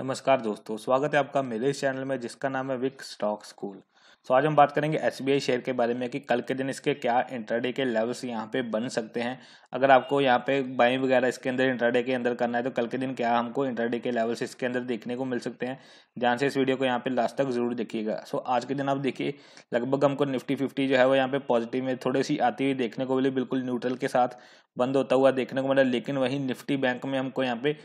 नमस्कार दोस्तों स्वागत है आपका मेरे इस चैनल में जिसका नाम है विक स्टॉक स्कूल सो आज हम बात करेंगे एस शेयर के बारे में कि कल के दिन इसके क्या इंटरडे के लेवल्स यहाँ पे बन सकते हैं अगर आपको यहाँ पे बाइंग वगैरह इसके अंदर इंटरडे के अंदर करना है तो कल के दिन क्या हमको इंटरडे के लेवल्स इसके अंदर देखने को मिल सकते हैं ध्यान से इस वीडियो को यहाँ पे लास्ट तक जरूर देखिएगा सो आज के दिन आप देखिए लगभग हमको निफ्टी फिफ्टी जो है वो यहाँ पे पॉजिटिव में थोड़ी सी आती हुई देखने को मिली बिल्कुल न्यूट्रल के साथ बंद होता हुआ देखने को मिला लेकिन वहीं निफ्टी बैंक में हमको यहाँ पे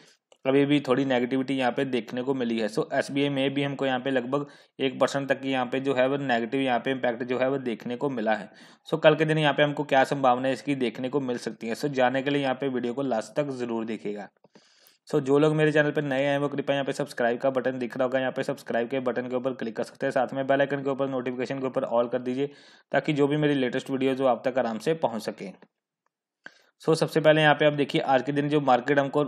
अभी भी थोड़ी नेगेटिविटी यहाँ पे देखने को मिली है सो एस में भी हमको यहाँ पे लगभग एक परसेंट तक की यहाँ पे जो है वो नेगेटिव यहाँ पे इम्पैक्ट जो है वो देखने को मिला है सो कल के दिन यहाँ पे हमको क्या संभावना है इसकी देखने को मिल सकती है सो जाने के लिए यहाँ पे वीडियो को लास्ट तक जरूर देखेगा सो जो लोग मेरे चैनल पर नए हैं वो कृपया यहाँ पे सब्सक्राइब का बटन दिख रहा होगा यहाँ पे सब्सक्राइब के बटन के ऊपर क्लिक कर सकते हैं साथ में बेलाइकन के ऊपर नोटिफिकेशन के ऊपर ऑल कर दीजिए ताकि जो भी मेरी लेटेस्ट वीडियोज जो आप तक आराम से पहुँच सकें सो so, सबसे पहले यहाँ पे आप देखिए आज के दिन जो मार्केट हमको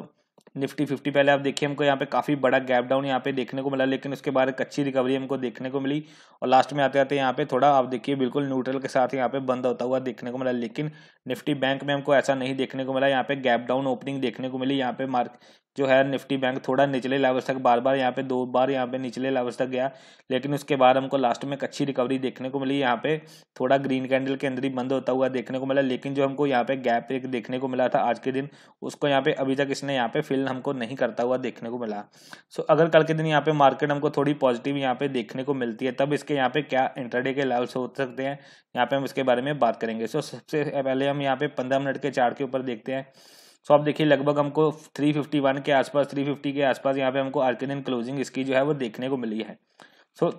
निफ्टी फिफ्टी पहले आप देखिए हमको यहाँ पे काफ़ी बड़ा गैप डाउन यहाँ पे देखने को मिला लेकिन उसके बाद एक अच्छी रिकवरी हमको देखने को मिली और लास्ट में आते आते यहाँ पे थोड़ा आप देखिए बिल्कुल न्यूट्रल के साथ यहाँ पे बंद होता हुआ देखने को मिला लेकिन निफ्टी बैंक में हमको ऐसा नहीं देखने को मिला यहाँ पे गैप डाउन ओपनिंग देखने को मिली यहाँ पे मार्क जो है निफ्टी बैंक थोड़ा निचले लेवल्स तक बार बार यहाँ पे दो बार यहाँ पे निचले लेवल तक गया लेकिन उसके बाद हमको लास्ट में एक अच्छी रिकवरी देखने को मिली यहाँ पे थोड़ा ग्रीन कैंडल के अंदर ही बंद होता हुआ देखने को मिला लेकिन जो हमको यहाँ पे गैप एक देखने को मिला था आज के दिन उसको यहाँ पे अभी तक इसने यहाँ पे फिल हमको नहीं करता हुआ देखने को मिला सो अगर कल के दिन यहाँ पे मार्केट हमको थोड़ी पॉजिटिव यहाँ पे देखने को मिलती है तब इसके यहाँ पे क्या इंटरडे के लेवल्स हो सकते हैं यहाँ पे हम इसके बारे में बात करेंगे सो सबसे पहले हम यहाँ पे पंद्रह मिनट के चार्ट के ऊपर देखते हैं सो आप देखिए लगभग हमको 351 के आसपास 350 के आसपास यहाँ पे हमको के दिन क्लोजिंग इसकी जो है वो देखने को मिली है सो so,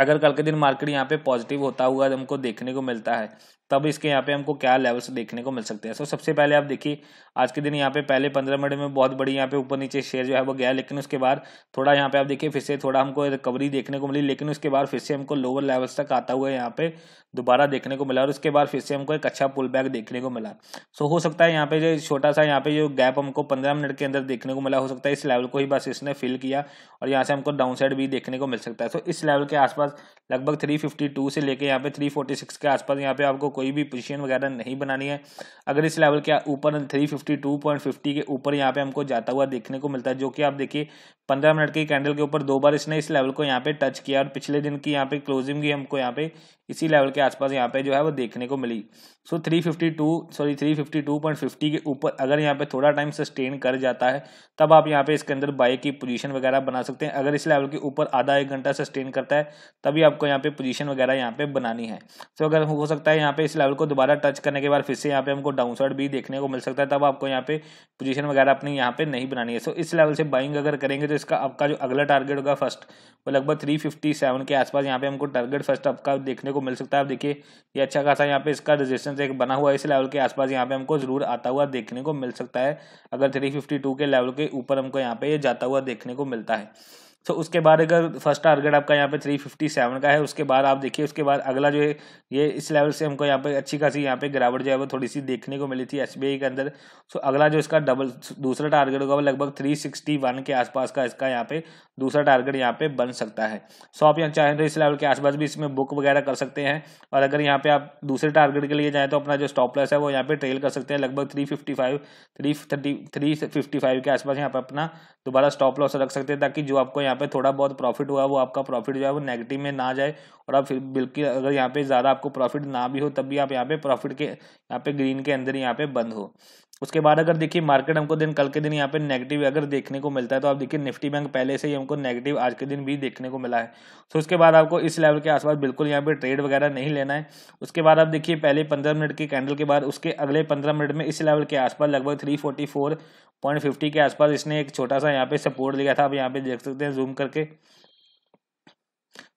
अगर कल के दिन मार्केट यहाँ पे पॉजिटिव होता हुआ हमको देखने को मिलता है तब इसके यहाँ पे हमको क्या लेवल्स देखने को मिल सकते हैं सो so, सबसे पहले आप देखिए आज के दिन यहाँ पे पहले पंद्रह मिनट में बहुत बड़ी यहाँ पे ऊपर नीचे शेयर जो है वो गया लेकिन उसके बाद थोड़ा यहाँ पे आप देखिए फिर से थोड़ा हमको रिकवरी देखने को मिली लेकिन उसके बाद फिर से हमको लोअर लेवल्स तक आता हुआ यहाँ पे दोबारा देखने को मिला और उसके बाद फिर से हमको एक अच्छा पुल बैक देखने को मिला सो हो सकता है यहाँ पे जो छोटा सा यहाँ पे जो गैप हमको पंद्रह मिनट के अंदर देखने को मिला हो सकता है इस लेवल को ही बस इसने फिल किया और यहाँ से हमको डाउन साइड भी देखने को मिल सकता है सो इस लेवल के आसपास लगभग थ्री से लेकर यहाँ पे थ्री के आसपास यहाँ पे आपको कोई भी पोजीशन वगैरह नहीं बनानी है अगर इस लेवल के ऊपर 352.50 के ऊपर यहाँ पे हमको जाता हुआ देखने को मिलता है जो कि आप देखिए पंद्रह मिनट के कैंडल के ऊपर दो बार इसने इस लेवल को यहाँ पे टच किया और पिछले दिन की यहाँ पे क्लोजिंग भी हमको यहाँ पे इसी लेवल के आसपास यहाँ पे जो है वो देखने को मिली सो so, 352 सॉरी 352.50 के ऊपर अगर यहाँ पे थोड़ा टाइम सस्टेन कर जाता है तब आप यहाँ पे इसके अंदर बाय की पोजीशन वगैरह बना सकते हैं अगर इस लेवल के ऊपर आधा एक घंटा सस्टेन करता है तभी आपको यहाँ पे पोजीशन वगैरह यहाँ पे बनानी है सो so, अगर हो सकता है यहाँ पे इस लेवल को दोबारा टच करने के बाद फिर से यहाँ पे हमको डाउन साइड भी देखने को मिल सकता है तब आपको यहाँ पे पोजीशन वगैरह अपनी यहाँ पे नहीं बनानी है सो इस लेवल से बाइंग अगर करेंगे तो इसका आपका जो अगला टारगेट होगा फर्स्ट वो लगभग थ्री फिफ्टी सेवन के आसपास यहाँ पे हमको टारगेट फर्स्ट आपका देखने को मिल सकता है आप देखिए ये अच्छा खासा यहाँ पे इसका रजिस्टेंस एक बना हुआ है इस लेवल के आसपास यहाँ पे हमको जरूर आता हुआ देखने को मिल सकता है अगर थ्री फिफ्टी टू के लेवल के ऊपर हमको यहाँ पे ये जाता हुआ देखने को मिलता है सो तो उसके बाद अगर फर्स्ट टारगेट आपका यहाँ पे थ्री फिफ्टी सेवन का है उसके बाद आप देखिए उसके बाद अगला जो है ये इस लेवल से हमको यहाँ पे अच्छी खासी यहाँ पे गिरावट जो है वो थोड़ी सी देखने को मिली थी एस के अंदर सो अगला जो इसका डबल दूसरा टारगेट होगा वो लगभग थ्री सिक्सटी वन के आसपास का इसका यहाँ पे दूसरा टारगेट यहाँ पे बन सकता है सो आप यहाँ चाहें तो इस लेवल के आसपास भी इसमें बुक वगैरह कर सकते हैं और अगर यहाँ पे आप दूसरे टारगेट के लिए जाएँ तो अपना जो स्टॉप लॉस है वो यहाँ पे ट्रेल कर सकते हैं लगभग three fifty five three thirty three fifty five के आसपास यहाँ पे अपना दोबारा स्टॉप लॉस रख सकते हैं ताकि जो आपको यहाँ पे थोड़ा बहुत प्रॉफिट हुआ वो आपका प्रॉफिट जो है वो नेगेटिव में ना जाए और आप फिर बिल्कुल अगर यहाँ पे ज़्यादा आपको प्रॉफिट ना भी हो तब भी आप यहाँ पे प्रॉफिट के यहाँ पे ग्रीन के अंदर यहाँ पे बंद हो उसके बाद अगर देखिए मार्केट हमको दिन कल के दिन यहाँ पे नेगेटिव अगर देखने को मिलता है तो आप देखिए निफ्टी बैंक पहले से ही हमको नेगेटिव आज के दिन भी देखने को मिला है तो उसके बाद आपको इस लेवल के आसपास बिल्कुल यहाँ पे ट्रेड वगैरह नहीं लेना है उसके बाद आप देखिए पहले पंद्रह मिनट की कैंडल के बाद उसके अगले पंद्रह मिनट में इस लेवल के आसपास लगभग three forty four point fifty के आसपास इसने एक छोटा सा यहाँ पे सपोर्ट लिया था आप यहाँ पे देख सकते हैं जूम करके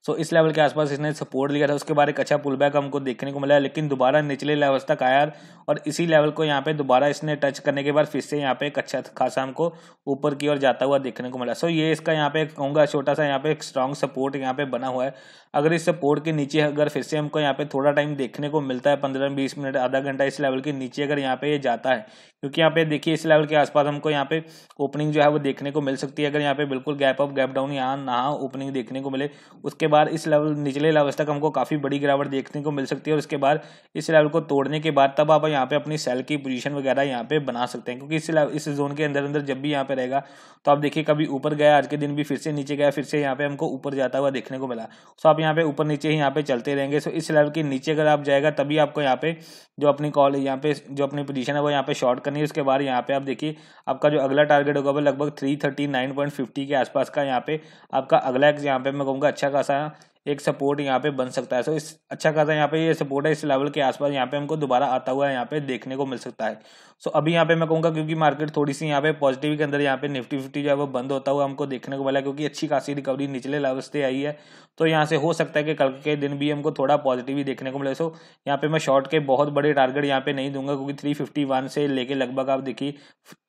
सो इस लेवल के आसपास इसने सपोर्ट लिया था उसके बाद एक अच्छा पुल बैक हमको देखने को मिला लेकिन दोबारा निचले लेवल तक आया और इसी लेवल को यहाँ पे दोबारा इसने टच करने के बाद फिर से यहाँ पे एक अच्छा खासा हमको ऊपर की ओर जाता हुआ देखने को मिला सो ये इसका यहाँ पे कहूँगा छोटा सा यहाँ पे एक स्ट्रॉन्ग सपोर्ट यहाँ पे बना हुआ है अगर इस सपोर्ट के नीचे अगर फिर से हमको यहाँ पे थोड़ा टाइम देखने को मिलता है पंद्रह बीस मिनट आधा घंटा इस लेवल के नीचे अगर यहाँ पे ये जाता है क्योंकि यहाँ पे देखिए इस लेवल के आसपास हमको यहाँ पे ओपनिंग जो है वो देखने को मिल सकती है अगर यहाँ पे बिल्कुल गैप अप गैप डाउन यहाँ ना ओपनिंग देखने को मिले उसके बाद इस लेवल निचले लेवल तक हमको काफ़ी बड़ी गिरावट देखने को मिल सकती है और इसके बाद इस लेवल को तोड़ने के बाद तब आप यहाँ पे अपनी सेल की पोजीशन वगैरह यहाँ पे बना सकते हैं क्योंकि इस इस जोन के अंदर अंदर जब भी यहाँ पे रहेगा तो आप देखिए कभी ऊपर गया आज के दिन भी फिर से नीचे गया फिर से यहाँ पे हमको ऊपर जाता हुआ देखने को मिला सो आप यहाँ पे ऊपर नीचे ही यहाँ पे चलते रहेंगे सो इस लेवल के नीचे अगर आप जाएगा तभी आपको यहाँ पे जो अपनी कॉल यहाँ पे जो अपनी पोजीशन है वो यहाँ पे शॉर्ट करनी है उसके बाद यहाँ पे आप देखिए आपका जो अगला टारगेट होगा वो लगभग थ्री के आसपास का यहाँ पे आपका अगला यहाँ पे मैं कहूँगा अच्छा खासा अपना एक सपोर्ट यहाँ पे बन सकता है सो इस अच्छा खासा यहाँ पे ये यह सपोर्ट है इस लेवल के आसपास यहाँ पे हमको दोबारा आता हुआ यहाँ पे देखने को मिल सकता है सो अभी यहाँ पे मैं कहूँगा क्योंकि मार्केट थोड़ी सी यहाँ पे पॉजिटिव के अंदर यहाँ पे निफ्टी फिफ्टी जो है वो बंद होता हुआ हमको देखने को मिला क्योंकि अच्छी खासी रिकवरी निचले लेवल से आई है तो यहाँ से हो सकता है कि कल के दिन भी हमको थोड़ा पॉजिटिव ही देखने को मिले सो यहाँ पे मैं शॉर्ट के बहुत बड़े टारगेट यहाँ पे नहीं दूंगा क्योंकि थ्री से लेके लगभग आप देखिए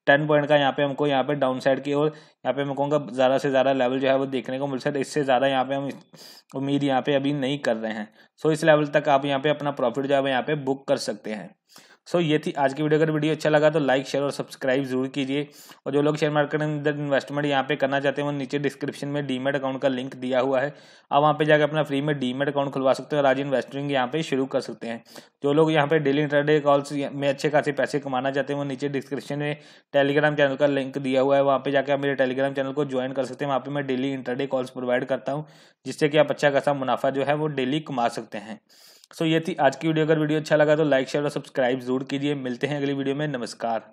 टेन पॉइंट का यहाँ पे हमको यहाँ पे डाउन साइड की और यहाँ पे मैं कहूँगा ज़्यादा से ज़्यादा लेवल जो है वो देखने को मिल सकता है इससे ज़्यादा यहाँ पे हम उम्मीद यहाँ पे अभी नहीं कर रहे हैं सो so, इस लेवल तक आप यहाँ पे अपना प्रॉफिट जो है यहाँ पे बुक कर सकते हैं सो so, ये थी आज की वीडियो अगर वीडियो अच्छा लगा तो लाइक शेयर और सब्सक्राइब जरूर कीजिए और जो लोग शेयर मार्केट के अंदर इन्वेस्टमेंट यहाँ पे करना चाहते हैं वो नीचे डिस्क्रिप्शन में डीमेट अकाउंट का लिंक दिया हुआ है आप वहाँ पे जाकर अपना फ्री में डीमेट अकाउंट खुलवा सकते हैं और आज इन्वेस्टिंग यहाँ पे शुरू कर सकते हैं जो लोग यहाँ पे डेली इंटरडे कॉल्स में अच्छे खासे पैसे कमाना चाहते हैं वो नीचे डिस्क्रिप्शन में टेलीग्राम चैनल का लिंक दिया हुआ है वहाँ पे जाकर आप मेरे टेलीग्राम चैनल को ज्वाइन कर सकते हैं वहाँ पे मैं डेली इंटरडे कॉल्स प्रोवाइड करता हूँ जिससे कि आप अच्छा खासा मुनाफा जो है वो डेली कमा सकते हैं सो so ये थी आज की वीडियो अगर वीडियो अच्छा लगा तो लाइक शेयर और सब्सक्राइब जरूर कीजिए मिलते हैं अगली वीडियो में नमस्कार